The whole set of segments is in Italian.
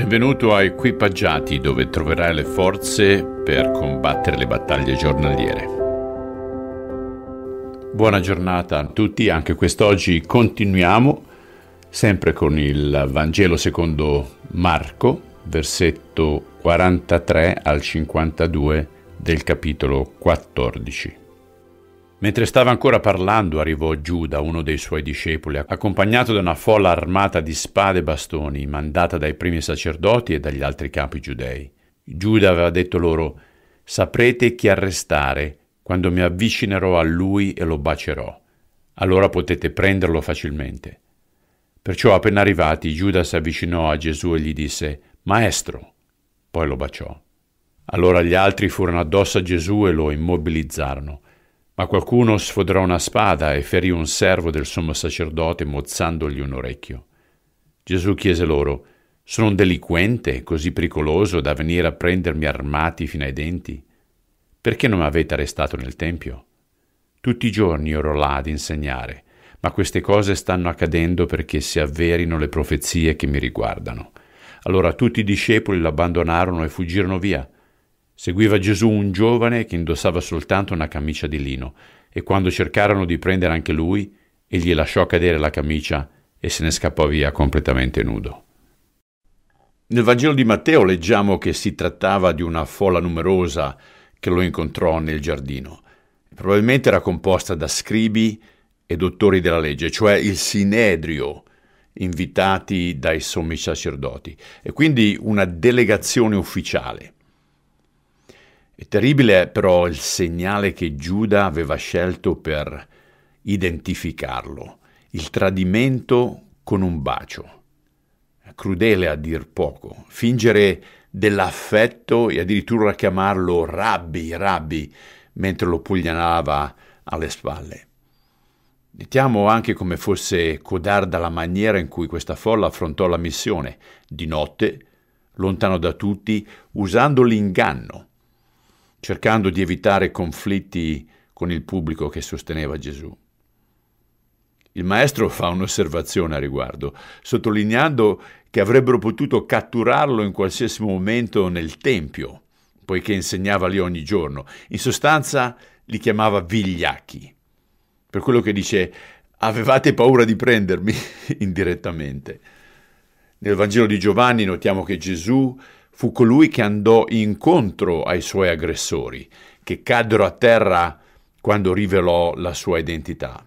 Benvenuto a Equipaggiati dove troverai le forze per combattere le battaglie giornaliere. Buona giornata a tutti, anche quest'oggi continuiamo sempre con il Vangelo secondo Marco, versetto 43 al 52 del capitolo 14. Mentre stava ancora parlando arrivò Giuda, uno dei suoi discepoli, accompagnato da una folla armata di spade e bastoni, mandata dai primi sacerdoti e dagli altri capi giudei. Giuda aveva detto loro, saprete chi arrestare quando mi avvicinerò a lui e lo bacerò. Allora potete prenderlo facilmente. Perciò appena arrivati Giuda si avvicinò a Gesù e gli disse, Maestro. Poi lo baciò. Allora gli altri furono addosso a Gesù e lo immobilizzarono. Ma qualcuno sfoderò una spada e ferì un servo del sommo sacerdote mozzandogli un orecchio. Gesù chiese loro, sono un delinquente così pericoloso da venire a prendermi armati fino ai denti? Perché non mi avete arrestato nel Tempio? Tutti i giorni ero là ad insegnare, ma queste cose stanno accadendo perché si avverino le profezie che mi riguardano. Allora tutti i discepoli l'abbandonarono e fuggirono via. Seguiva Gesù un giovane che indossava soltanto una camicia di lino e quando cercarono di prendere anche lui, egli lasciò cadere la camicia e se ne scappò via completamente nudo. Nel Vangelo di Matteo leggiamo che si trattava di una folla numerosa che lo incontrò nel giardino. Probabilmente era composta da scribi e dottori della legge, cioè il Sinedrio, invitati dai sommi sacerdoti, e quindi una delegazione ufficiale. È terribile però il segnale che Giuda aveva scelto per identificarlo, il tradimento con un bacio. Crudele a dir poco, fingere dell'affetto e addirittura chiamarlo rabbi, rabbi, mentre lo puglianava alle spalle. Mettiamo anche come fosse codarda la maniera in cui questa folla affrontò la missione, di notte, lontano da tutti, usando l'inganno, cercando di evitare conflitti con il pubblico che sosteneva Gesù. Il maestro fa un'osservazione a riguardo, sottolineando che avrebbero potuto catturarlo in qualsiasi momento nel Tempio, poiché insegnava lì ogni giorno. In sostanza li chiamava vigliacchi, per quello che dice avevate paura di prendermi indirettamente. Nel Vangelo di Giovanni notiamo che Gesù Fu colui che andò incontro ai suoi aggressori, che caddero a terra quando rivelò la sua identità.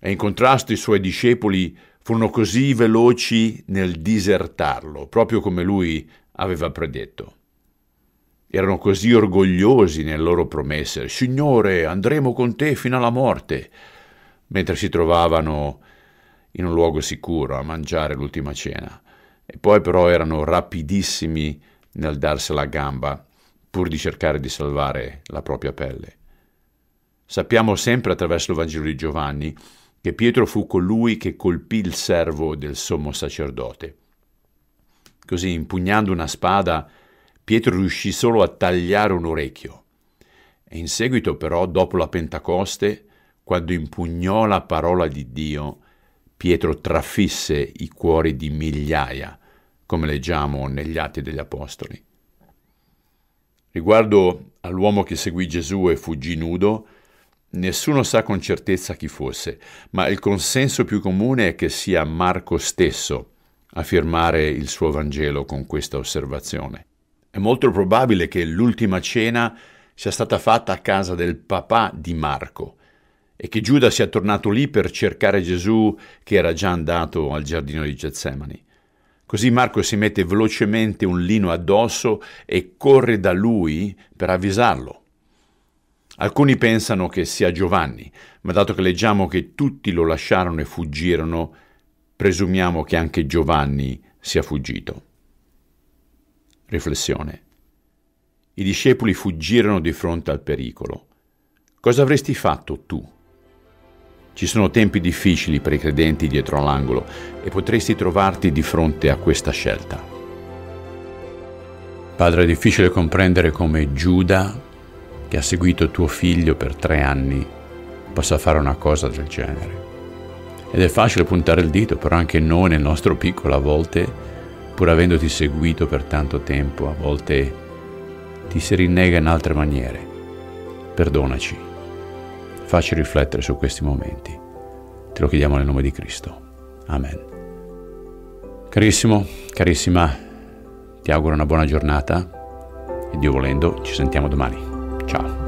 E in contrasto i suoi discepoli furono così veloci nel disertarlo, proprio come lui aveva predetto. Erano così orgogliosi nelle loro promesse, Signore, andremo con te fino alla morte, mentre si trovavano in un luogo sicuro a mangiare l'ultima cena. E poi però erano rapidissimi nel darsela a gamba, pur di cercare di salvare la propria pelle. Sappiamo sempre attraverso il Vangelo di Giovanni che Pietro fu colui che colpì il servo del sommo sacerdote. Così, impugnando una spada, Pietro riuscì solo a tagliare un orecchio. E in seguito però, dopo la Pentecoste, quando impugnò la parola di Dio, Pietro trafisse i cuori di migliaia, come leggiamo negli Atti degli Apostoli. Riguardo all'uomo che seguì Gesù e fuggì nudo, nessuno sa con certezza chi fosse, ma il consenso più comune è che sia Marco stesso a firmare il suo Vangelo con questa osservazione. È molto probabile che l'ultima cena sia stata fatta a casa del papà di Marco, e che Giuda sia tornato lì per cercare Gesù che era già andato al giardino di Getsemani. Così Marco si mette velocemente un lino addosso e corre da lui per avvisarlo. Alcuni pensano che sia Giovanni, ma dato che leggiamo che tutti lo lasciarono e fuggirono, presumiamo che anche Giovanni sia fuggito. Riflessione. I discepoli fuggirono di fronte al pericolo. Cosa avresti fatto tu? Ci sono tempi difficili per i credenti dietro all'angolo e potresti trovarti di fronte a questa scelta. Padre, è difficile comprendere come Giuda, che ha seguito tuo figlio per tre anni, possa fare una cosa del genere. Ed è facile puntare il dito, però anche noi nel nostro piccolo a volte, pur avendoti seguito per tanto tempo, a volte ti si rinnega in altre maniere. Perdonaci Facci riflettere su questi momenti. Te lo chiediamo nel nome di Cristo. Amen. Carissimo, carissima, ti auguro una buona giornata e Dio volendo ci sentiamo domani. Ciao.